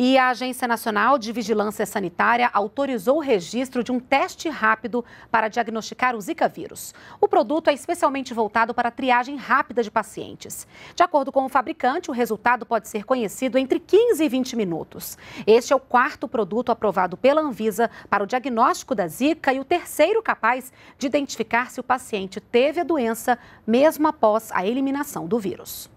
E a Agência Nacional de Vigilância Sanitária autorizou o registro de um teste rápido para diagnosticar o Zika vírus. O produto é especialmente voltado para a triagem rápida de pacientes. De acordo com o fabricante, o resultado pode ser conhecido entre 15 e 20 minutos. Este é o quarto produto aprovado pela Anvisa para o diagnóstico da Zika e o terceiro capaz de identificar se o paciente teve a doença mesmo após a eliminação do vírus.